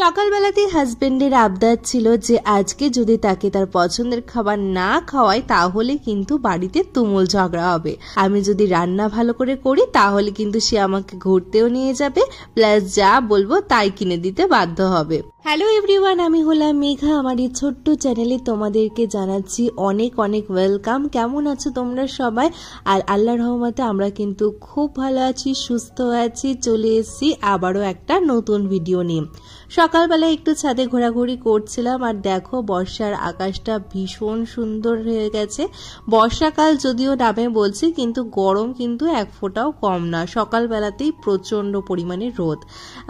সকালবেলাতে হাজবেন্ডের আবদার ছিল যে আজকে যদি তাকে তার পছন্দের খাবার না খাওয়াই তাহলে কিন্তু বাড়িতে তুমুল ঝগড়া হবে আমি যদি রান্না ভালো করে করি তাহলে কিন্তু সে আমাকে ঘুরতেও নিয়ে যাবে প্লাস যা বলবো তাই কিনে দিতে বাধ্য হবে হ্যালো এভরিওয়ান আমি হলাম মেঘা আমার এই ছোট্ট চ্যানেলে তোমাদেরকে জানাচ্ছি অনেক অনেক ওয়েলকাম কেমন আছো তোমরা সবাই আর আল্লাহ রহমতে আমরা কিন্তু খুব ভালো আছি সুস্থ আছি চলে এসেছি আবারও একটা নতুন ভিডিও নিয়ে সকালবেলা একটু ছাদে ঘোরাঘুরি করছিলাম আর দেখো বর্ষার আকাশটা ভীষণ সুন্দর হয়ে গেছে বর্ষাকাল যদিও নামে বলছি কিন্তু গরম কিন্তু এক ফোঁটাও কম না সকালবেলাতেই প্রচণ্ড পরিমাণে রোদ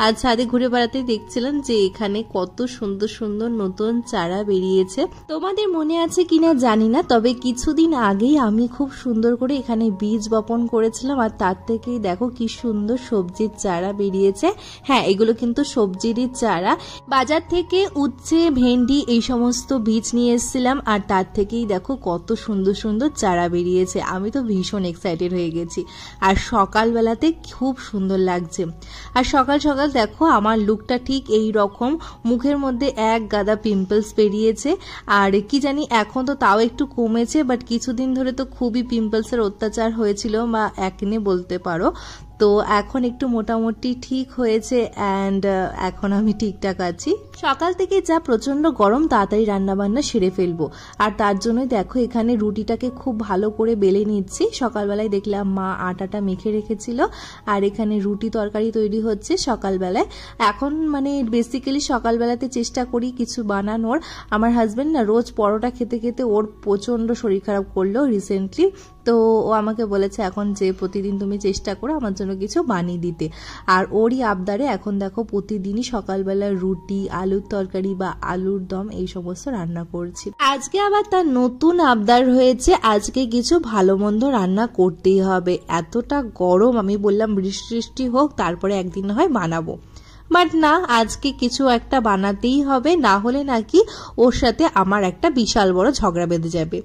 আর ছাদে ঘুরে বেড়াতে দেখছিলাম যে এখানে কত সুন্দর সুন্দর নতুন চারা বেরিয়েছে তোমাদের মনে আছে কিনা জানি না তবে কিছুদিন আগেই আমি খুব সুন্দর করে এখানে বীজ বপন করেছিলাম আর তার থেকেই দেখো কি সুন্দর সবজির চারা বেরিয়েছে হ্যাঁ এগুলো কিন্তু সবজিরই চারা বাজার থেকে উচ্ছে ভেন্ডি এই সমস্ত বীজ নিয়ে এসেছিলাম আর তার থেকেই দেখো কত সুন্দর সুন্দর চারা বেরিয়েছে আমি তো ভীষণ এক্সাইটেড হয়ে গেছি আর সকালবেলাতে খুব সুন্দর লাগছে আর সকাল সকাল দেখো আমার লুকটা ঠিক এই রকম মুখের মধ্যে এক গাদা পিম্পলস বেরিয়েছে আর কি জানি এখন তো তাও একটু কমেছে বাট কিছুদিন ধরে তো খুবই পিম্পলসের অত্যাচার হয়েছিল বা একনে বলতে পারো তো এখন একটু মোটামুটি ঠিক হয়েছে অ্যান্ড এখন আমি ঠিকঠাক আছি সকাল থেকে যা প্রচণ্ড গরম তাড়াতাড়ি রান্নাবান্না সেরে ফেলবো আর তার জন্যই দেখো এখানে রুটিটাকে খুব ভালো করে বেলে নিচ্ছি সকালবেলায় দেখলাম মা আটাটা মেখে রেখেছিল আর এখানে রুটি তরকারি তৈরি হচ্ছে সকালবেলায় এখন মানে বেসিক্যালি সকালবেলাতে চেষ্টা করি কিছু বানানোর আমার হাজব্যান্ড না রোজ পরোটা খেতে খেতে ওর প্রচণ্ড শরীর খারাপ করলো রিসেন্টলি তো ও আমাকে বলেছে এখন যে প্রতিদিন তুমি চেষ্টা করো আমার জন্য কিছু বানিয়ে দিতে আর ওরই আবদারে এখন দেখো প্রতিদিনই সকালবেলা রুটি আলুর তরকারি বা আলুর দম এই সমস্ত রান্না করছি আজকে আবার তার নতুন আবদার হয়েছে আজকে কিছু ভালো মন্দ রান্না করতেই হবে এতটা গরম আমি বললাম বৃষ্টি বৃষ্টি হোক তারপরে একদিন হয় বানাবো বাট না আজকে কিছু একটা বানাতেই হবে না হলে নাকি ওর সাথে আমার একটা বিশাল বড় ঝগড়া বেঁধে যাবে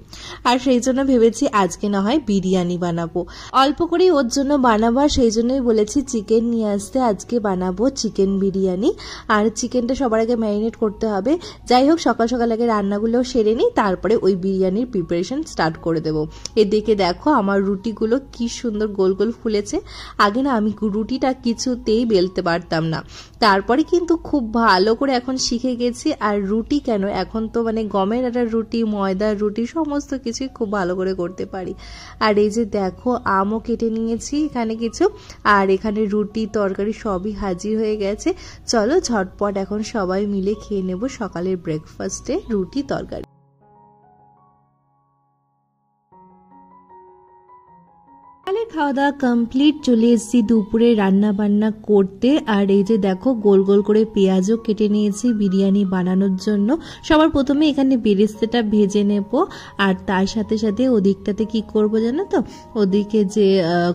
আর সেই জন্য ভেবেছি আজকে না হয় বিরিয়ানি বানাবো অল্প করেই ওর জন্য বানাবো আর সেই জন্যই বলেছি চিকেন নিয়ে আসতে আজকে বানাবো চিকেন বিরিয়ানি আর চিকেনটা সবার আগে ম্যারিনেট করতে হবে যাই হোক সকাল সকাল আগে রান্নাগুলো সেরে নিই তারপরে ওই বিরিয়ানির প্রিপারেশন স্টার্ট করে দেবো এদিকে দেখো আমার রুটিগুলো কি সুন্দর গোল গোল ফুলেছে আগে না আমি রুটিটা কিছুতেই বেলতে পারতাম না তারপরে কিন্তু খুব ভালো করে এখন শিখে গেছি আর রুটি কেন এখন তো মানে গমের আটার রুটি ময়দার রুটি সমস্ত কিছুই খুব ভালো করে করতে পারি আর এই যে দেখো আমও কেটে নিয়েছি এখানে কিছু আর এখানে রুটি তরকারি সবই হাজির হয়ে গেছে চলো ঝটপট এখন সবাই মিলে খেয়ে নেব সকালের ব্রেকফাস্টে রুটি তরকারি তাহলে খাওয়া দাওয়া কমপ্লিট চলে এসেছি দুপুরে রান্না বান্না করতে আর এই যে দেখো গোল গোল করে পেঁয়াজও কেটে নিয়েছি বিরিয়ানি বানানোর জন্য সবার প্রথমে এখানে বেরেস্তাটা ভেজে নেব আর তার সাথে সাথে ওদিকটাতে কি করব জানো তো ওদিকে যে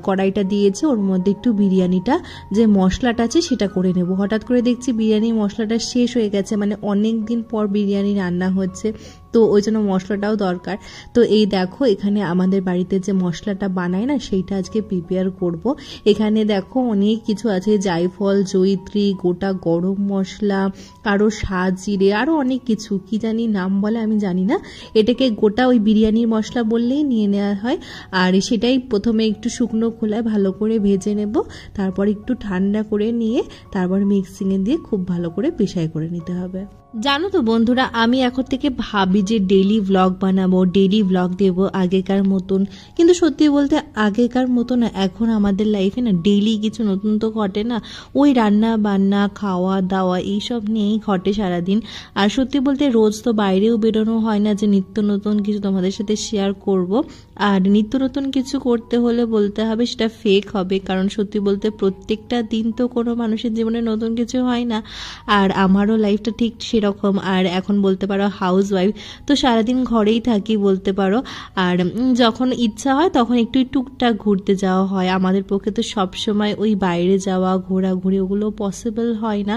কড়াইটা দিয়েছে ওর মধ্যে একটু বিরিয়ানিটা যে মশলাটা আছে সেটা করে নেব হঠাৎ করে দেখছি বিরিয়ানি মশলাটা শেষ হয়ে গেছে মানে অনেক দিন পর বিরিয়ানি রান্না হচ্ছে তো ওই জন্য মশলাটাও দরকার তো এই দেখো এখানে আমাদের বাড়িতে যে মশলাটা বানায় না সেইটা আজকে প্রিপেয়ার করব। এখানে দেখো অনেক কিছু আছে জায়ফল জৈত্রী গোটা গরম মশলা আরও সাজিরে আরও অনেক কিছু কি জানি নাম বলে আমি জানি না এটাকে গোটা ওই বিরিয়ানির মশলা বললেই নিয়ে নেওয়া হয় আর সেটাই প্রথমে একটু শুকনো খোলায় ভালো করে ভেজে নেব তারপর একটু ঠান্ডা করে নিয়ে তারপর মিক্সিংয়ে দিয়ে খুব ভালো করে পেশাই করে নিতে হবে জানো তো বন্ধুরা আমি এখন থেকে ভাবি যে ডেলি ভ্লগ বানাবো ডেলি ভ্লগ দেব আগেকার মতন কিন্তু সত্যি বলতে আগেকার মতো না এখন আমাদের লাইফে না ডেলি কিছু নতুন তো ঘটে না ওই রান্না বান্না খাওয়া দাওয়া এইসব নিয়েই ঘটে সারাদিন আর সত্যি বলতে রোজ তো বাইরেও বেরোনো হয় না যে নিত্য নতুন কিছু তোমাদের সাথে শেয়ার করব আর নিত্য নতুন কিছু করতে হলে বলতে হবে সেটা ফেক হবে কারণ সত্যি বলতে প্রত্যেকটা দিন তো কোনো মানুষের জীবনে নতুন কিছু হয় না আর আমারও লাইফটা ঠিক সেরকম এরকম আর এখন বলতে পারো হাউস ওয়াইফ তো সারাদিন ঘরেই থাকি বলতে পারো আর যখন ইচ্ছা হয় তখন একটু টুকটাক ঘুরতে যাওয়া হয় আমাদের পক্ষে তো সবসময় ওই বাইরে যাওয়া ঘোরাঘুরি ওগুলো পসিবল হয় না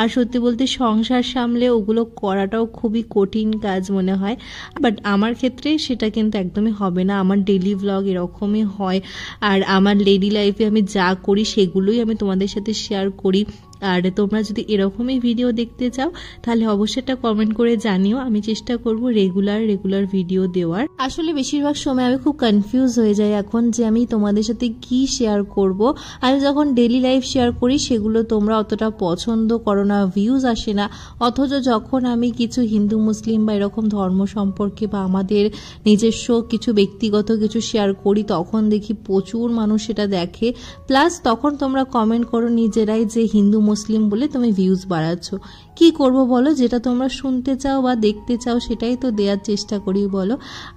আর সত্যি বলতে সংসার সামলে ওগুলো করাটাও খুবই কঠিন কাজ মনে হয় বাট আমার ক্ষেত্রে সেটা কিন্তু একদমই হবে না আমার ডেলি ব্লগ এরকমই হয় আর আমার লেডি লাইফে আমি যা করি সেগুলোই আমি তোমাদের সাথে শেয়ার করি আর তোমরা যদি এরকমই ভিডিও দেখতে চাও তাহলে অবশ্যই একটা কমেন্ট করে জানিও আমি চেষ্টা করব রেগুলার রেগুলার ভিডিও দেওয়ার আসলে বেশিরভাগ সময় আমি খুব কনফিউজ হয়ে যাই এখন যে আমি তোমাদের সাথে কি শেয়ার করব আমি যখন ডেলি লাইফ শেয়ার করি সেগুলো তোমরা অতটা পছন্দ করো না ভিউজ আসে না অথচ যখন আমি কিছু হিন্দু মুসলিম বা এরকম ধর্ম সম্পর্কে বা আমাদের নিজস্ব কিছু ব্যক্তিগত কিছু শেয়ার করি তখন দেখি প্রচুর মানুষ সেটা দেখে প্লাস তখন তোমরা কমেন্ট করো নিজেরাই যে হিন্দু মুসলিম বলে তুমি ভিউজ বাড়াচ্ছ কি করব বলো যেটা তোমরা শুনতে চাও বা দেখতে চাও সেটাই তো দেওয়ার চেষ্টা করি বলো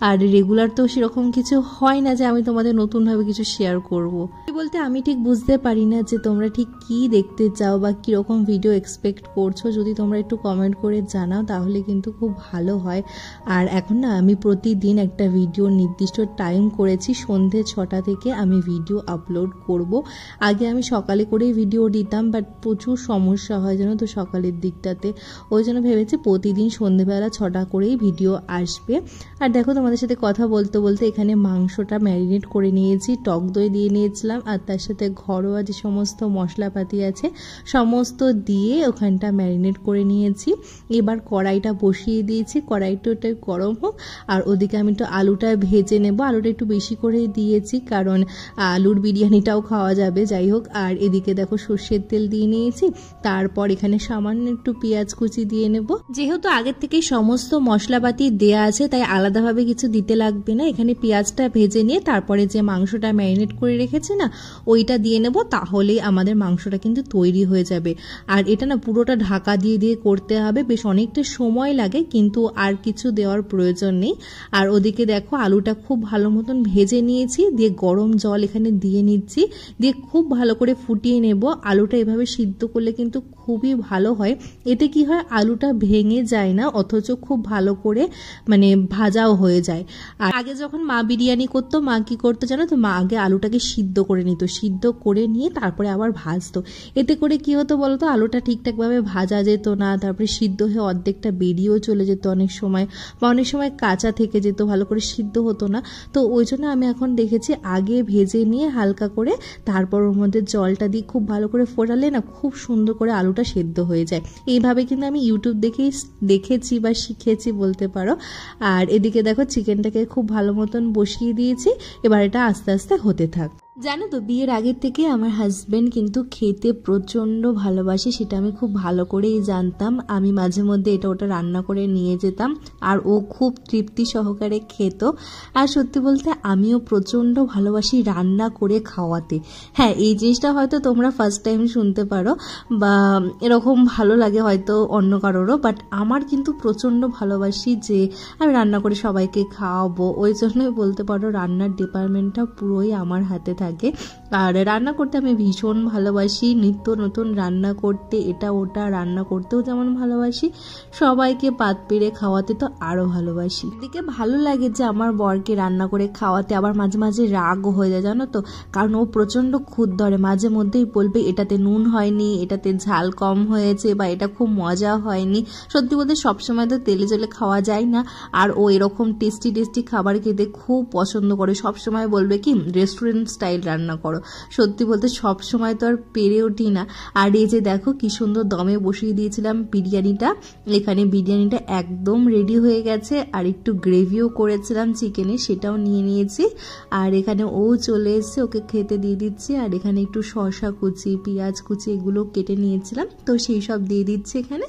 আর রেগুলার তো সেরকম কিছু হয় না যে আমি তোমাদের নতুনভাবে কিছু শেয়ার করব। বলতে আমি ঠিক বুঝতে পারি না যে তোমরা ঠিক কি দেখতে চাও বা কীরকম ভিডিও এক্সপেক্ট করছো যদি তোমরা একটু কমেন্ট করে জানাও তাহলে কিন্তু খুব ভালো হয় আর এখন না আমি প্রতিদিন একটা ভিডিও নির্দিষ্ট টাইম করেছি সন্ধে ছটা থেকে আমি ভিডিও আপলোড করব আগে আমি সকালে করেই ভিডিও দিতাম বাট প্রচুর প্রচুর সমস্যা হয় যেন তো সকালের দিকটাতে ওই জন্য ভেবেছি প্রতিদিন সন্ধেবেলা ছটা করেই ভিডিও আসবে আর দেখো তোমাদের সাথে কথা বলতে বলতে এখানে মাংসটা ম্যারিনেট করে নিয়েছি টক দই দিয়ে নিয়েছিলাম আর তার সাথে ঘরোয়া যে সমস্ত মশলাপাতি আছে সমস্ত দিয়ে ওখানটা ম্যারিনেট করে নিয়েছি এবার কড়াইটা বসিয়ে দিয়েছি কড়াইটা ওটা গরম হোক আর ওদিকে আমি একটু আলুটা ভেজে নেব আলুটা একটু বেশি করে দিয়েছি কারণ আলুর বিরিয়ানিটাও খাওয়া যাবে যাই হোক আর এদিকে দেখো সর্ষের তেল দিয়ে নিয়েছি কুচি তারপর এখানে সামান্য একটু পেঁয়াজ কুচি দিয়ে নেব যেহেতু আগের থেকেই সমস্ত মশলাপাতি দেয়া আছে তাই আলাদাভাবে কিছু দিতে লাগবে না এখানে পেঁয়াজটা ভেজে নিয়ে তারপরে যে মাংসটা ম্যারিনেট করে রেখেছি না ওইটা দিয়ে নেব তাহলেই আমাদের মাংসটা কিন্তু তৈরি হয়ে যাবে আর এটা না পুরোটা ঢাকা দিয়ে দিয়ে করতে হবে বেশ অনেকটা সময় লাগে কিন্তু আর কিছু দেওয়ার প্রয়োজন নেই আর ওদিকে দেখো আলুটা খুব ভালো মতন ভেজে নিয়েছি দিয়ে গরম জল এখানে দিয়ে নিচ্ছি দিয়ে খুব ভালো করে ফুটিয়ে নেব আলুটা এভাবে সিদ্ধ করলে কিন্তু খুবই ভালো হয় এতে কি হয় আলুটা ভেঙে যায় না অথচ খুব ভালো করে মানে ভাজাও হয়ে যায় আর আগে যখন মা বিরিয়ানি করতো মা কী করতো জানো তো মা আগে আলুটাকে সিদ্ধ করে নিত সিদ্ধ করে নিয়ে তারপরে আবার ভাজতো এতে করে কি হতো বলতো আলুটা ঠিকঠাকভাবে ভাজা যেত না তারপরে সিদ্ধ হয়ে অর্ধেকটা বেরিয়েও চলে যেত অনেক সময় বা অনেক সময় কাঁচা থেকে যেত ভালো করে সিদ্ধ হতো না তো ওই জন্য আমি এখন দেখেছি আগে ভেজে নিয়ে হালকা করে তারপর ওর মধ্যে জলটা দিয়ে খুব ভালো করে ফোটালে না খুব খুব সুন্দর করে আলুটা সেদ্ধ হয়ে যায় এইভাবে কিন্তু আমি ইউটিউব দেখেই দেখেছি বা শিখেছি বলতে পারো আর এদিকে দেখো চিকেনটাকে খুব ভালো মতন বসিয়ে দিয়েছি এবার এটা আস্তে আস্তে হতে থাক জানো তো বিয়ের আগের থেকে আমার হাজব্যান্ড কিন্তু খেতে প্রচণ্ড ভালোবাসে সেটা আমি খুব ভালো করেই জানতাম আমি মাঝে মধ্যে এটা ওটা রান্না করে নিয়ে যেতাম আর ও খুব তৃপ্তি সহকারে খেত আর সত্যি বলতে আমিও প্রচণ্ড ভালোবাসি রান্না করে খাওয়াতে হ্যাঁ এই জিনিসটা হয়তো তোমরা ফার্স্ট টাইম শুনতে পারো বা এরকম ভালো লাগে হয়তো অন্য কারোরও বাট আমার কিন্তু প্রচণ্ড ভালোবাসি যে আমি রান্না করে সবাইকে খাওয়াবো ওই জন্যই বলতে পারো রান্নার ডিপার্টমেন্টটা পুরোই আমার হাতে থাকে okay আর রান্না করতে আমি ভীষণ ভালোবাসি নিত্য নতুন রান্না করতে এটা ওটা রান্না করতেও যেমন ভালোবাসি সবাইকে পাত পেড়ে খাওয়াতে তো আরও ভালোবাসি এদিকে ভালো লাগে যে আমার বরকে রান্না করে খাওয়াতে আবার মাঝে মাঝে রাগও হয়ে যায় জানো তো কারণ ও প্রচণ্ড খুদ ধরে মাঝে মধ্যেই বলবে এটাতে নুন হয়নি এটাতে ঝাল কম হয়েছে বা এটা খুব মজা হয়নি সত্যি বলতে সবসময় তো তেলে জলে খাওয়া যায় না আর ও এরকম টেস্টি টেস্টি খাবার খেতে খুব পছন্দ করে সবসময় বলবে কি রেস্টুরেন্ট স্টাইল রান্না করো সত্যি বলতে সব সময় তো আর পেরে উঠি না আর এই যে দেখো কি সুন্দর দমে বসিয়ে দিয়েছিলাম বিরিয়ানিটা এখানে বিরিয়ানিটা একদম রেডি হয়ে গেছে আর একটু গ্রেভিও করেছিলাম চিকেনে সেটাও নিয়ে নিয়েছি আর এখানে ও চলে এসছে ওকে খেতে দিয়ে দিচ্ছি আর এখানে একটু শশা কুচি পেঁয়াজ কুচি এগুলো কেটে নিয়েছিলাম তো সেই সব দিয়ে দিচ্ছি এখানে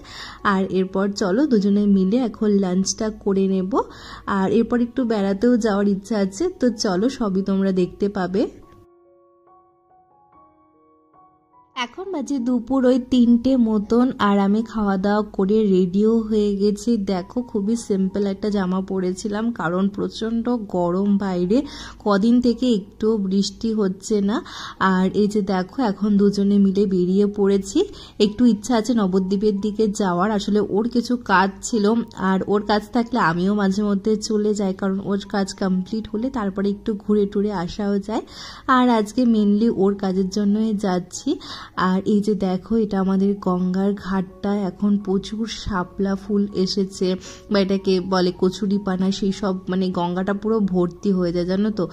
আর এরপর চলো দুজনে মিলে এখন লাঞ্চটা করে নেব আর এরপর একটু বেড়াতেও যাওয়ার ইচ্ছা আছে তো চলো সবই তোমরা দেখতে পাবে এখন বাজে দুপুর ওই তিনটে মতন আর আমি খাওয়া দাওয়া করে রেডিও হয়ে গেছি দেখো খুবই সিম্পল একটা জামা পরেছিলাম কারণ প্রচণ্ড গরম বাইরে কদিন থেকে একটু বৃষ্টি হচ্ছে না আর এই যে দেখো এখন দুজনে মিলে বেরিয়ে পড়েছি একটু ইচ্ছা আছে নবদ্বীপের দিকে যাওয়ার আসলে ওর কিছু কাজ ছিল আর ওর কাজ থাকলে আমিও মাঝে মধ্যে চলে যাই কারণ ওর কাজ কমপ্লিট হলে তারপরে একটু ঘুরে টুরে আসাও যায় আর আজকে মেনলি ওর কাজের জন্যই যাচ্ছি আর এই যে দেখো এটা আমাদের গঙ্গার ঘাটটা এখন প্রচুর শাপলা ফুল এসেছে বা এটাকে বলে কচুরিপানা সেই সব মানে গঙ্গাটা পুরো ভর্তি হয়ে যায় জানো তো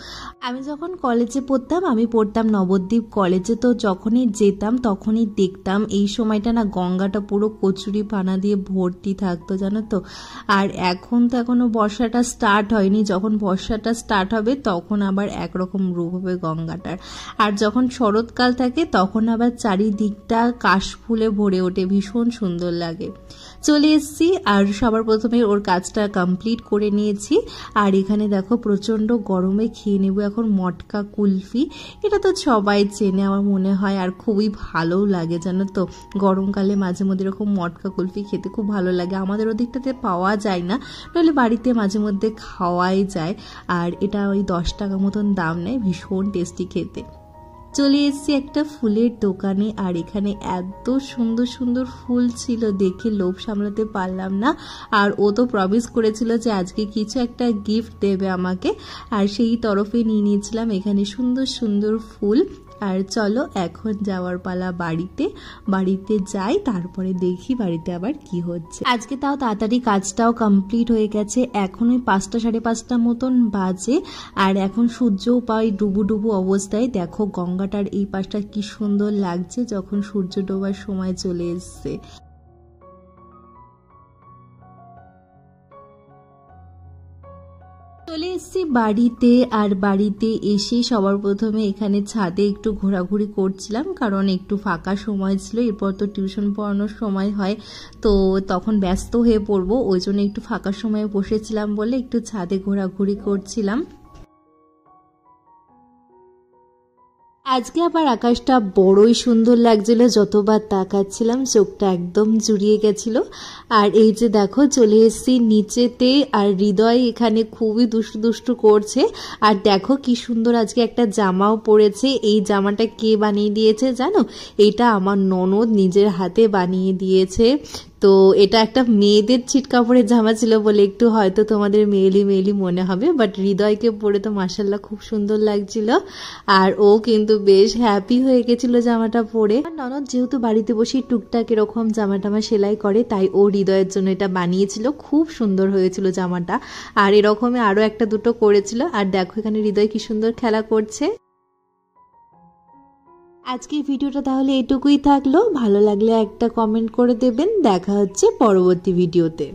আমি যখন কলেজে পড়তাম আমি পড়তাম নবদ্বীপ কলেজে তো যখনই যেতাম তখনই দেখতাম এই সময়টা না গঙ্গাটা পুরো কচুরিপানা দিয়ে ভর্তি থাকতো জানো তো আর এখন তো এখনও বর্ষাটা স্টার্ট হয়নি যখন বর্ষাটা স্টার্ট হবে তখন আবার একরকম রূপ হবে গঙ্গাটার আর যখন শরৎকাল থাকে তখন আবার চারিদিকটা কাশফুলে ভরে ওঠে ভীষণ সুন্দর লাগে চলে এসছি আর সবার প্রথমে ওর কাজটা কমপ্লিট করে নিয়েছি আর এখানে দেখো প্রচণ্ড গরমে খেয়ে নেব এখন মটকা কুলফি এটা তো সবাই চেনে আমার মনে হয় আর খুবই ভালোও লাগে জানো তো গরমকালে মাঝে মধ্যে এরকম মটকা কুলফি খেতে খুব ভালো লাগে আমাদের ওদিকটাতে পাওয়া যায় না নাহলে বাড়িতে মাঝে মধ্যে খাওয়াই যায় আর এটা ওই দশ টাকা মতন দাম নেয় ভীষণ টেস্টি খেতে চলে এসেছি একটা ফুলের দোকানে আর এখানে এত সুন্দর সুন্দর ফুল ছিল দেখে লোভ সামলাতে পারলাম না আর ও তো প্রমিস করেছিল যে আজকে কিছু একটা গিফট দেবে আমাকে আর সেই তরফে নিয়ে নিয়েছিলাম এখানে সুন্দর সুন্দর ফুল আর চলো এখন যাওয়ার পালা বাড়িতে বাড়িতে যাই তারপরে দেখি বাড়িতে আবার কি হচ্ছে আজকে তাও তাড়াতাড়ি কাজটাও কমপ্লিট হয়ে গেছে এখন ওই পাঁচটা সাড়ে পাঁচটা মতন বাজে আর এখন সূর্য পাই ডুবু ডুবু অবস্থায় দেখো গঙ্গাটার এই পাশটা কি সুন্দর লাগছে যখন সূর্য ডোবার সময় চলে এসছে চলে এসেছি বাড়িতে আর বাড়িতে এসে সবার প্রথমে এখানে ছাদে একটু ঘোরাঘুরি করছিলাম কারণ একটু ফাঁকা সময় ছিল এরপর তো টিউশন পড়ানোর সময় হয় তো তখন ব্যস্ত হয়ে পড়বো ওই জন্য একটু ফাঁকা সময়ে বসেছিলাম বলে একটু ছাদে ঘোরাঘুরি করছিলাম আজকে আবার আকাশটা বড়ই সুন্দর লাগছিল যতবার তাকাচ্ছিলাম চোখটা একদম জুড়িয়ে গেছিল আর এই যে দেখো চলে এসেছি নিচেতে আর হৃদয় এখানে খুবই দুষ্টু দুষ্টু করছে আর দেখো কি সুন্দর আজকে একটা জামাও পরেছে এই জামাটা কে বানিয়ে দিয়েছে জানো এটা আমার ননদ নিজের হাতে বানিয়ে দিয়েছে তো এটা একটা মেয়েদের ছিট কাপড়ের জামা ছিল বলে একটু হয়তো তোমাদের মেয়েলি মেয়েলি মনে হবে বাট হৃদয়কে পরে তো মার্শাল্লাহ খুব সুন্দর লাগছিল আর ও কিন্তু বেশ হ্যাপি হয়ে গেছিল জামাটা পরে আর ননদ যেহেতু বাড়িতে বসে টুকটাক এরকম জামা টামা সেলাই করে তাই ও হৃদয়ের জন্য এটা বানিয়েছিল খুব সুন্দর হয়েছিল জামাটা আর এরকমই আরও একটা দুটো করেছিল আর দেখো এখানে হৃদয় কি সুন্দর খেলা করছে আজকের ভিডিওটা তাহলে এটুকুই থাকলো ভালো লাগলে একটা কমেন্ট করে দেবেন দেখা হচ্ছে পরবর্তী ভিডিওতে